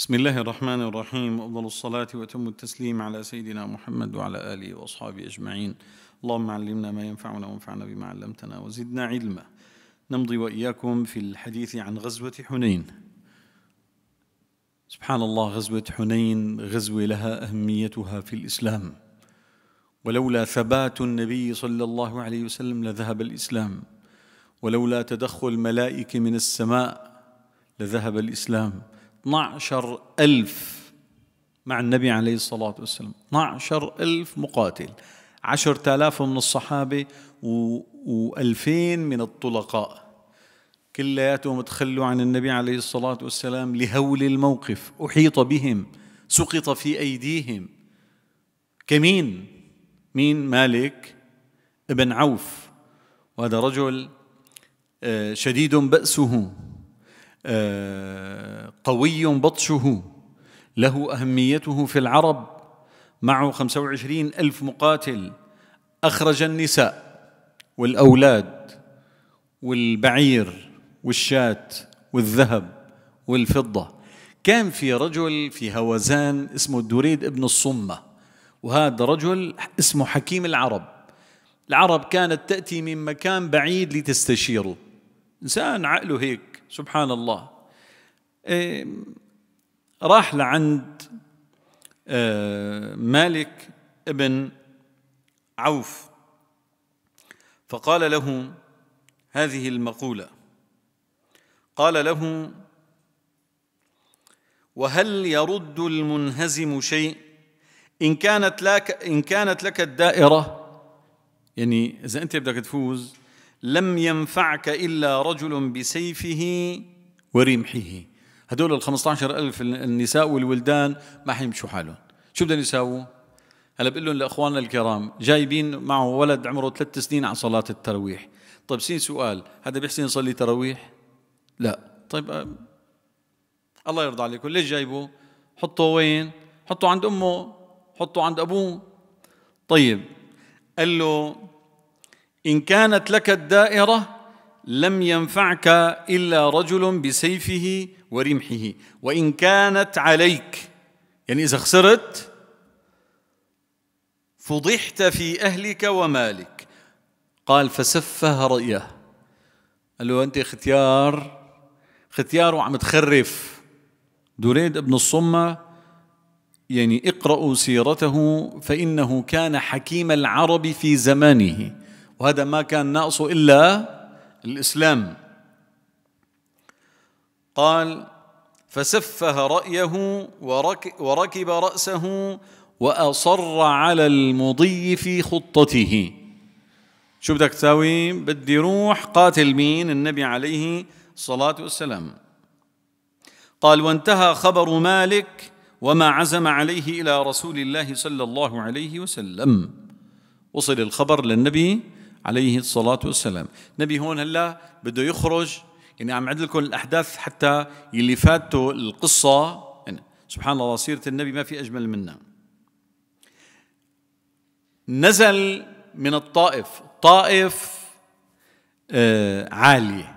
بسم الله الرحمن الرحيم أفضل الصلاة وأتم التسليم على سيدنا محمد وعلى آله وأصحابه أجمعين اللهم علمنا ما ينفعنا وانفعنا بما علمتنا وزدنا علما نمضي وإياكم في الحديث عن غزوة حنين سبحان الله غزوة حنين غزوة لها أهميتها في الإسلام ولولا ثبات النبي صلى الله عليه وسلم لذهب الإسلام ولولا تدخل ملائكة من السماء لذهب الإسلام 12 ألف مع النبي عليه الصلاة والسلام 12 ألف مقاتل 10,000 من الصحابة و2000 من الطلقاء كلياتهم تخلوا عن النبي عليه الصلاة والسلام لهول الموقف أحيط بهم سقط في أيديهم كمين مين مالك ابن عوف وهذا رجل آه، شديد بأسه آه، قوي بطشه له أهميته في العرب معه وعشرين ألف مقاتل أخرج النساء والأولاد والبعير والشاة والذهب والفضة كان في رجل في هوازان اسمه الدريد ابن الصمة وهذا رجل اسمه حكيم العرب العرب كانت تأتي من مكان بعيد لتستشيره إنسان عقله هيك سبحان الله إيه، راح لعند آه، مالك ابن عوف فقال له هذه المقولة قال له وهل يرد المنهزم شيء إن كانت لك إن كانت لك الدائرة يعني إذا أنت بدك تفوز لم ينفعك إلا رجل بسيفه ورمحه هدول ال 15 ألف النساء والولدان ما حيمشوا حالهم شو بدهم يساووا هلا بقول لهم لاخواننا الكرام جايبين معه ولد عمره ثلاث سنين على صلاه التراويح طيب سين سؤال هذا بيحسن يصلي تراويح لا طيب أه. الله يرضى عليكم ليش جايبه؟ حطه وين حطه عند امه حطه عند ابوه طيب قال له إن كانت لك الدائرة لم ينفعك إلا رجل بسيفه ورمحه وإن كانت عليك يعني إذا خسرت فضحت في أهلك ومالك قال فسفه رأيه قال له أنت ختيار ختيار وعم تخرف دريد ابن الصمة يعني اقرأوا سيرته فإنه كان حكيم العرب في زمانه وهذا ما كان ناقصه إلا الإسلام قال فسفه رأيه وركب رأسه وأصر على المضي في خطته شو بدك تساوي بدي روح قاتل مين النبي عليه الصلاة والسلام قال وانتهى خبر مالك وما عزم عليه إلى رسول الله صلى الله عليه وسلم وصل الخبر للنبي عليه الصلاة والسلام نبي هون هلا بده يخرج يعني عم عد لكم الأحداث حتى يلي فاتوا القصة يعني سبحان الله سيرة النبي ما في أجمل منها نزل من الطائف الطائف آه عالية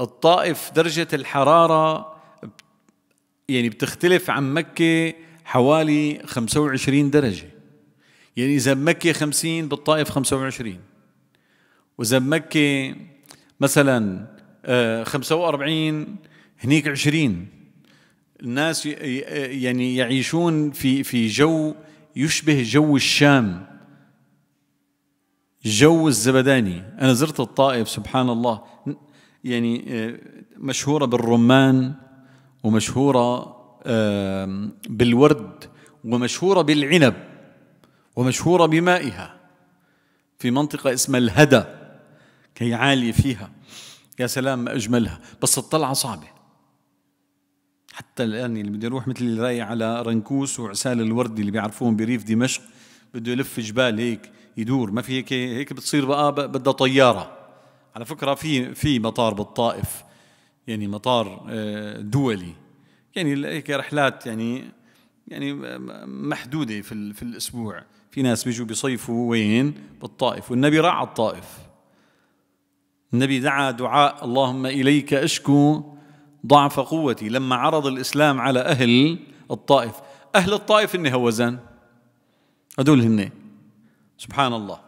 الطائف درجة الحرارة يعني بتختلف عن مكة حوالي 25 درجة يعني إذا بمكة 50 بالطائف 25 وإذا بمكة مثلا 45 آه، هنيك 20 الناس يعني يعيشون في في جو يشبه جو الشام جو الزبداني أنا زرت الطائف سبحان الله يعني آه، مشهورة بالرمان ومشهورة بالورد ومشهورة بالعنب ومشهورة بمائها في منطقة اسمها الهدى كي عالية فيها يا سلام ما أجملها بس الطلعة صعبة حتى الآن اللي بده يروح مثل اللي رايح على رنكوس وعسال الوردي اللي بيعرفوهم بريف دمشق بده يلف جبال هيك يدور ما في هيك هيك بتصير بقى بدها طيارة على فكرة في في مطار بالطائف يعني مطار آه، دولي يعني هيك رحلات يعني يعني محدوده في في الاسبوع في ناس بيجوا بيصيفوا وين بالطائف والنبي راعى الطائف النبي دعا دعاء اللهم اليك اشكو ضعف قوتي لما عرض الاسلام على اهل الطائف اهل الطائف هن هوزان هدول هن سبحان الله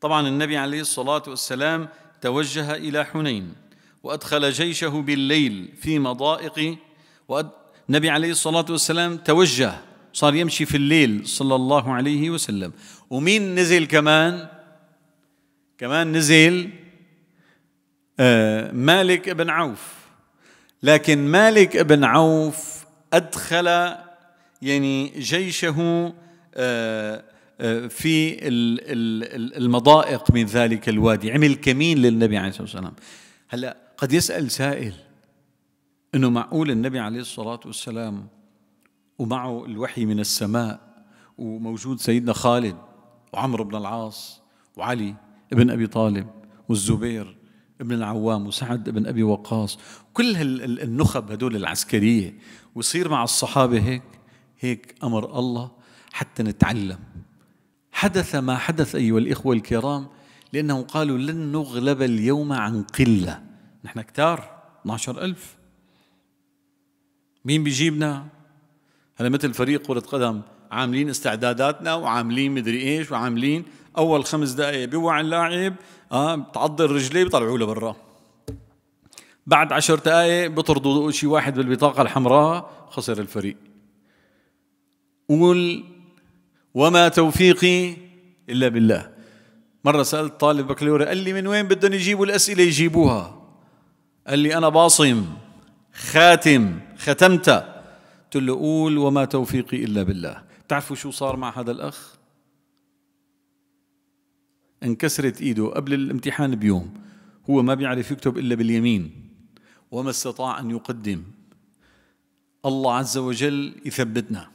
طبعا النبي عليه الصلاه والسلام توجه الى حنين وادخل جيشه بالليل في مضائق النبي عليه الصلاة والسلام توجه صار يمشي في الليل صلى الله عليه وسلم ومين نزل كمان كمان نزل آه، مالك بن عوف لكن مالك بن عوف أدخل يعني جيشه آه، آه، في المضائق من ذلك الوادي عمل كمين للنبي عليه الصلاة والسلام هلأ قد يسأل سائل انه معقول النبي عليه الصلاه والسلام ومعه الوحي من السماء وموجود سيدنا خالد وعمرو بن العاص وعلي ابن ابي طالب والزبير ابن العوام وسعد ابن ابي وقاص كل النخب هدول العسكريه ويصير مع الصحابه هيك هيك امر الله حتى نتعلم حدث ما حدث ايها الاخوه الكرام لانهم قالوا لن نغلب اليوم عن قله نحن كتار 12000 مين بيجيبنا هلا مثل فريق كرة قدم عاملين استعداداتنا وعاملين مدري ايش وعاملين اول خمس دقائق بيوعى اللاعب اه بتعضل رجليه بيطلعوه لبرا بعد عشر دقائق بطردوا شي واحد بالبطاقة الحمراء خسر الفريق قول وما توفيقي إلا بالله مرة سألت طالب بكالوريا قال لي من وين بدهم يجيبوا الأسئلة يجيبوها قال لي أنا باصم خاتم ختمت قلت له قول وما توفيقي إلا بالله تعرفوا شو صار مع هذا الأخ انكسرت إيده قبل الامتحان بيوم هو ما بيعرف يكتب إلا باليمين وما استطاع أن يقدم الله عز وجل يثبتنا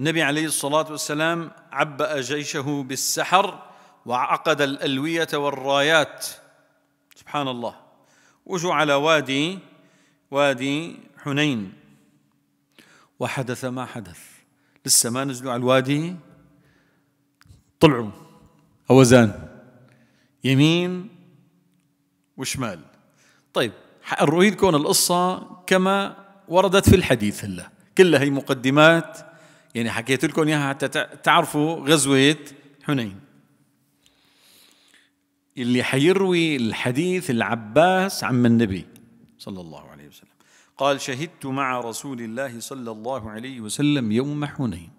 النبي عليه الصلاة والسلام عبأ جيشه بالسحر وعقد الألوية والرايات سبحان الله وجوا على وادي وادي حنين وحدث ما حدث لسه ما نزلوا على الوادي طلعوا أوزان يمين وشمال طيب أروي لكم القصة كما وردت في الحديث هلا كلها هي مقدمات يعني حكيت لكم إياها حتى تعرفوا غزوة حنين اللي حيروي الحديث العباس عم النبي صلى الله عليه وسلم قال شهدت مع رسول الله صلى الله عليه وسلم يوم حنين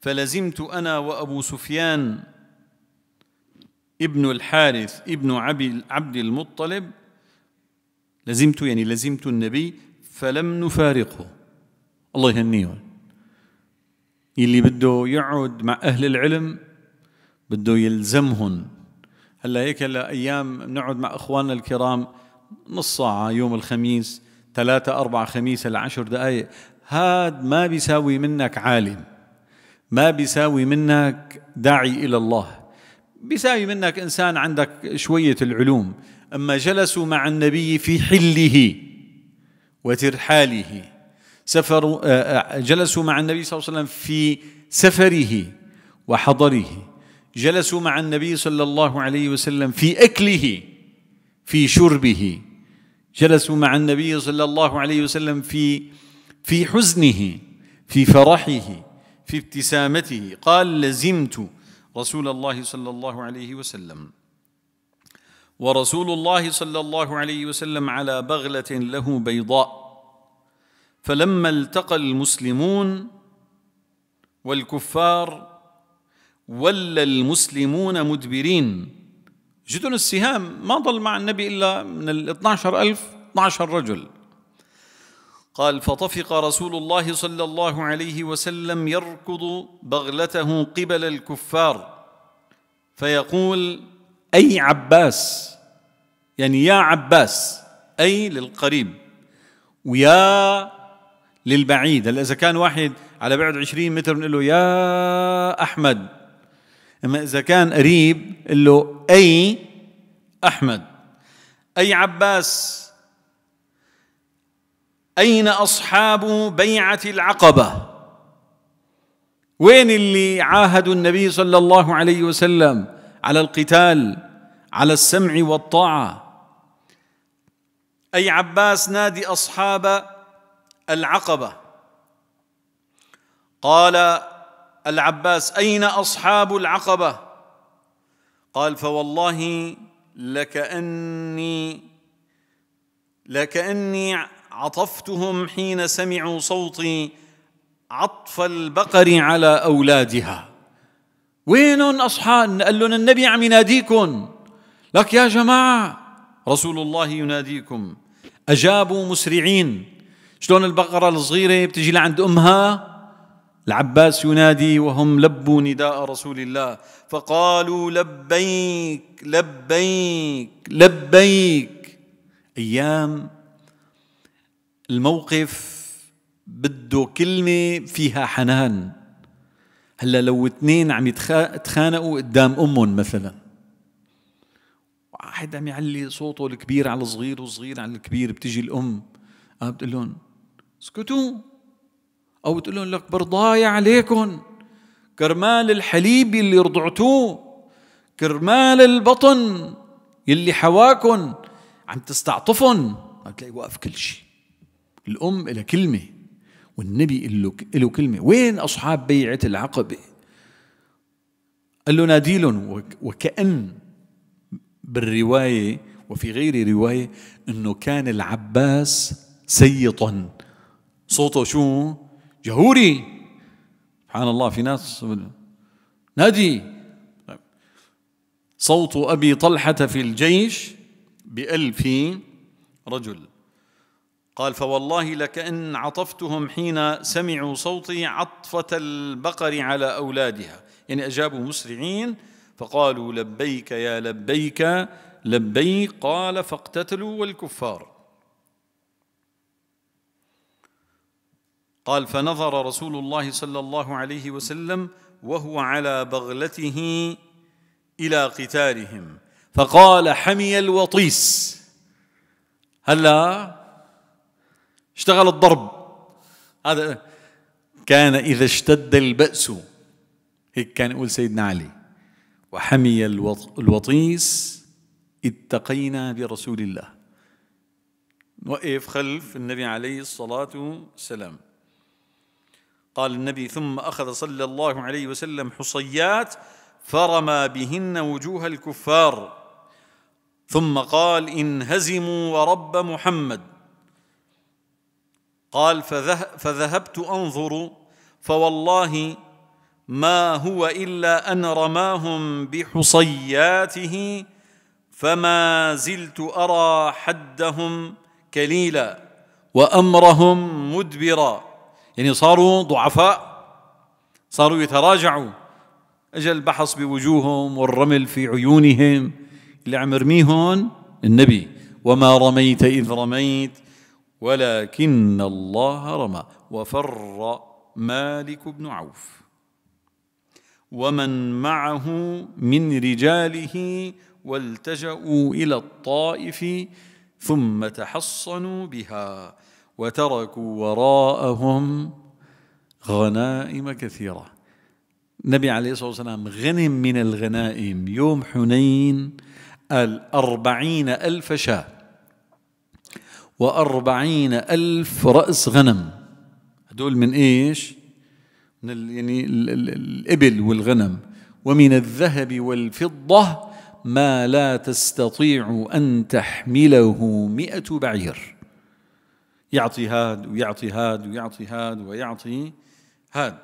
فلزمت أنا وأبو سفيان ابن الحارث ابن عبد المطلب لزمت يعني لزمت النبي فلم نفارقه الله يهنيه اللي بده يقعد مع أهل العلم بده يلزمهم هلا هيك هلا ايام بنقعد مع اخواننا الكرام نص ساعه يوم الخميس ثلاثة أربعة خميس العشر دقائق هاد ما بيساوي منك عالم ما بيساوي منك داعي إلى الله بيساوي منك إنسان عندك شوية العلوم أما جلسوا مع النبي في حله وترحاله سفروا آه، آه، جلسوا مع النبي صلى الله عليه وسلم في سفره وحضره جلسوا مع النبي صلى الله عليه وسلم في اكله في شربه جلسوا مع النبي صلى الله عليه وسلم في في حزنه في فرحه في ابتسامته قال لزمت رسول الله صلى الله عليه وسلم ورسول الله صلى الله عليه وسلم على بغله له بيضاء فلما التقى المسلمون والكفار ولى المسلمون مدبرين جدن السهام ما ضل مع النبي إلا من ال 12 ألف 12 رجل قال فطفق رسول الله صلى الله عليه وسلم يركض بغلته قبل الكفار فيقول أي عباس يعني يا عباس أي للقريب ويا للبعيد هلا إذا كان واحد على بعد 20 متر بنقول له يا أحمد اما اذا كان قريب قل له اي احمد اي عباس اين اصحاب بيعه العقبه وين اللي عاهدوا النبي صلى الله عليه وسلم على القتال على السمع والطاعه اي عباس نادي اصحاب العقبه قال العباس اين اصحاب العقبه قال فوالله لكاني لكاني عطفتهم حين سمعوا صوتي عطف البقر على اولادها وين اصحاب قال لهم النبي عم يناديكم لك يا جماعه رسول الله يناديكم اجابوا مسرعين شلون البقره الصغيره بتجي لعند امها العباس ينادي وهم لبوا نداء رسول الله فقالوا لبيك لبيك لبيك ايام الموقف بده كلمه فيها حنان هلا لو اثنين عم يتخانقوا قدام امهم مثلا واحد عم يعلي صوته الكبير على الصغير والصغير على الكبير بتجي الام بتقول لهم اسكتوا أو بتقول لهم لك برضاي عليكم كرمال الحليب اللي رضعتوه كرمال البطن يلي حواكن عم تستعطفن بتلاقي واقف كل شيء الأم إلى كلمة والنبي له له كلمة وين أصحاب بيعة العقبة قال له ناديلهم وكأن بالرواية وفي غير رواية أنه كان العباس سيطا صوته شو جهوري سبحان الله في ناس نادي صوت أبي طلحة في الجيش بألف رجل قال فوالله لكأن عطفتهم حين سمعوا صوتي عطفة البقر على أولادها يعني أجابوا مسرعين فقالوا لبيك يا لبيك لبيك قال فاقتتلوا والكفار قال فنظر رسول الله صلى الله عليه وسلم وهو على بغلته الى قتالهم فقال حمي الوطيس هلا اشتغل الضرب هذا كان اذا اشتد الباس هيك كان يقول سيدنا علي وحمي الوطيس اتقينا برسول الله وقف خلف النبي عليه الصلاه والسلام قال النبي ثم أخذ صلى الله عليه وسلم حصيات فرمى بهن وجوه الكفار ثم قال انهزموا ورب محمد قال فذهبت أنظر فوالله ما هو إلا أن رماهم بحصياته فما زلت أرى حدهم كليلا وأمرهم مدبرا يعني صاروا ضعفاء صاروا يتراجعوا اجى البحص بوجوههم والرمل في عيونهم اللي عم يرميهم النبي وما رميت اذ رميت ولكن الله رمى وفر مالك بن عوف ومن معه من رجاله والتجأوا إلى الطائف ثم تحصنوا بها وتركوا وراءهم غنائم كثيرة النبي عليه الصلاة والسلام غنم من الغنائم يوم حنين الأربعين ألف شاة وأربعين ألف رأس غنم هدول من إيش؟ من يعني الإبل والغنم ومن الذهب والفضة ما لا تستطيع أن تحمله مئة بعير يعطي هاد ويعطي هاد ويعطي هاد ويعطي هاد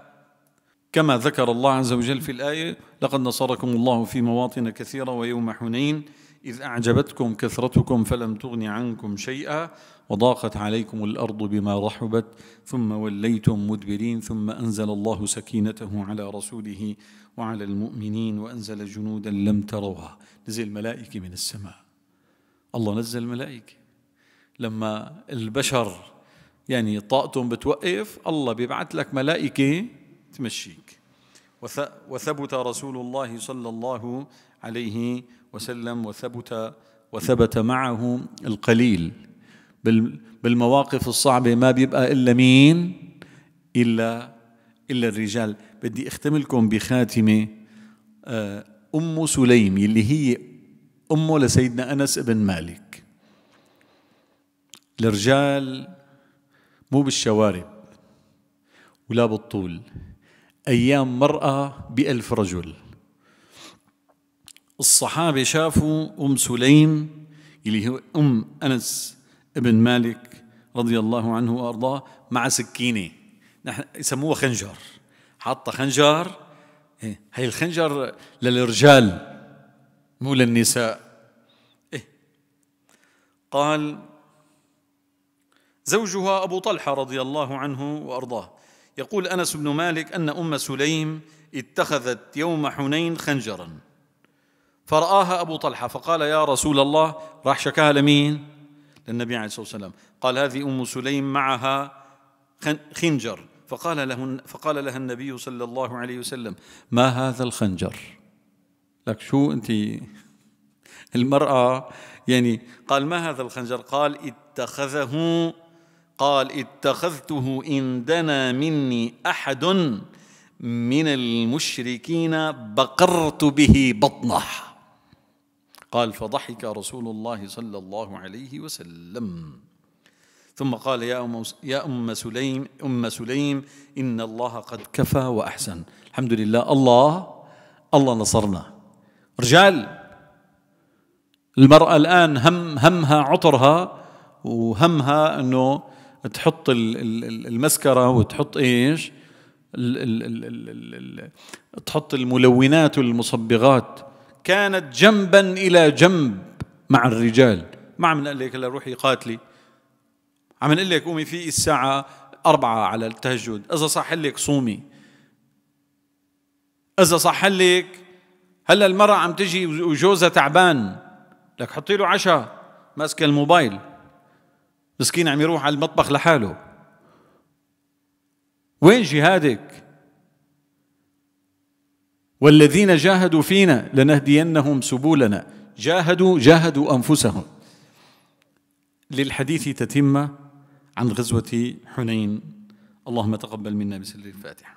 كما ذكر الله عز وجل في الآية لقد نصركم الله في مواطن كثيرة ويوم حنين إذ أعجبتكم كثرتكم فلم تغن عنكم شيئا وضاقت عليكم الأرض بما رحبت ثم وليتم مدبرين ثم أنزل الله سكينته على رسوله وعلى المؤمنين وأنزل جنودا لم تروها نزل الملائكة من السماء الله نزل الملائكة لما البشر يعني طاقتهم بتوقف الله بيبعث لك ملائكة تمشيك وثبت رسول الله صلى الله عليه وسلم وثبت وثبت معه القليل بالمواقف الصعبة ما بيبقى إلا مين إلا إلا الرجال بدي أختم لكم بخاتمة آه، أم سليم اللي هي أمه لسيدنا أنس بن مالك الرجال مو بالشوارب ولا بالطول أيام مرأة بألف رجل الصحابة شافوا أم سليم اللي هو أم أنس بن مالك رضي الله عنه وأرضاه مع سكينة نحن يسموها خنجر حاطة خنجر هي إيه، الخنجر للرجال مو للنساء إيه. قال زوجها أبو طلحة رضي الله عنه وأرضاه يقول أنس بن مالك أن أم سليم اتخذت يوم حنين خنجرا فرآها أبو طلحة فقال يا رسول الله راح شكاها لمين للنبي عليه الصلاة والسلام قال هذه أم سليم معها خنجر فقال له فقال لها النبي صلى الله عليه وسلم ما هذا الخنجر لك شو انت المراه يعني قال ما هذا الخنجر قال اتخذه قال اتخذته إن دنا مني أحد من المشركين بقرت به بطنه قال فضحك رسول الله صلى الله عليه وسلم ثم قال يا أم, يا أم سليم أم سليم إن الله قد كفى وأحسن الحمد لله الله الله نصرنا رجال المرأة الآن هم همها عطرها وهمها أنه تحط المسكره وتحط ايش ال ال ال تحط الملونات والمصبغات كانت جنبا الى جنب مع الرجال ما عم نقول لك هلا روحي قاتلي عم نقول لك قومي في الساعه أربعة على التهجد إذا صح لك صومي إذا صح لك هلا المرأة عم تجي وجوزها تعبان لك حطي له عشاء ماسكة الموبايل مسكين عم يروح على المطبخ لحاله وين جهادك والذين جاهدوا فينا لنهدينهم سبلنا جاهدوا جاهدوا انفسهم للحديث تتمه عن غزوه حنين اللهم تقبل منا بسر الفاتحه